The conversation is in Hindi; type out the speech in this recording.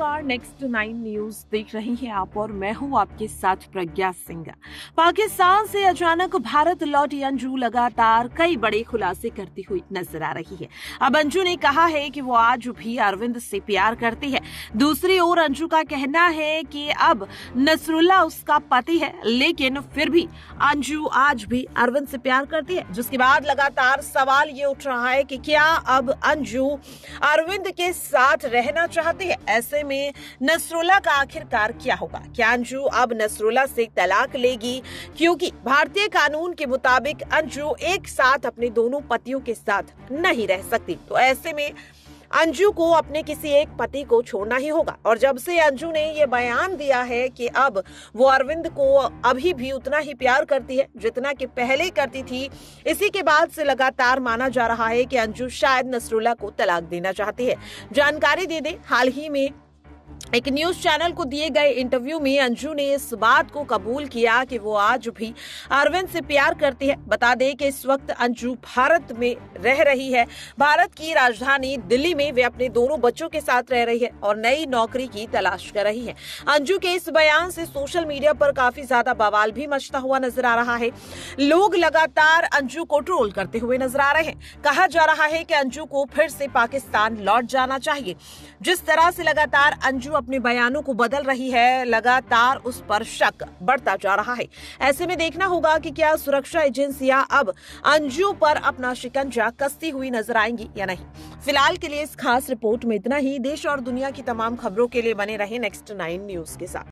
नमस्कार नेक्स्ट नाइन न्यूज देख रही हैं आप और मैं हूं आपके साथ प्रज्ञा सिंह पाकिस्तान से अचानक भारत लौटी अंजू लगातार कई बड़े खुलासे करती हुई नजर आ रही है अब अंजू ने कहा है कि वो आज भी अरविंद से प्यार करती है दूसरी ओर अंजू का कहना है कि अब नसरुल्ला उसका पति है लेकिन फिर भी अंजू आज भी अरविंद से प्यार करती है जिसके बाद लगातार सवाल ये उठ रहा है कि क्या अब अंजू अरविंद के साथ रहना चाहती है ऐसे में नसरोला का आखिरकार क्या होगा क्या अंजू अब नसरोला से तलाक लेगी क्योंकि भारतीय कानून के मुताबिक अंजू एक साथ अपने दोनों पतियों के साथ नहीं रह सकती तो ऐसे में अंजू को अपने किसी एक पति को छोड़ना ही होगा और जब से अंजू ने ये बयान दिया है कि अब वो अरविंद को अभी भी उतना ही प्यार करती है जितना कि पहले करती थी इसी के बाद से लगातार माना जा रहा है कि अंजू शायद नसरुल्ला को तलाक देना चाहती है जानकारी दे दे हाल ही में एक न्यूज चैनल को दिए गए इंटरव्यू में अंजू ने इस बात को कबूल किया कि वो आज भी अरविंद से प्यार करती है बता दें कि इस वक्त अंजू भारत में रह रही है भारत की राजधानी दिल्ली में वे अपने दोनों बच्चों के साथ रह रही है और नई नौकरी की तलाश कर रही है अंजू के इस बयान से सोशल मीडिया पर काफी ज्यादा बवाल भी मचता हुआ नजर आ रहा है लोग लगातार अंजू को ट्रोल करते हुए नजर आ रहे हैं कहा जा रहा है की अंजू को फिर से पाकिस्तान लौट जाना चाहिए जिस तरह से लगातार अंजू अपने बयानों को बदल रही है लगातार उस पर शक बढ़ता जा रहा है ऐसे में देखना होगा कि क्या सुरक्षा एजेंसियां अब अंजू पर अपना शिकंजा कसती हुई नजर आएंगी या नहीं फिलहाल के लिए इस खास रिपोर्ट में इतना ही देश और दुनिया की तमाम खबरों के लिए बने रहे नेक्स्ट नाइन न्यूज के साथ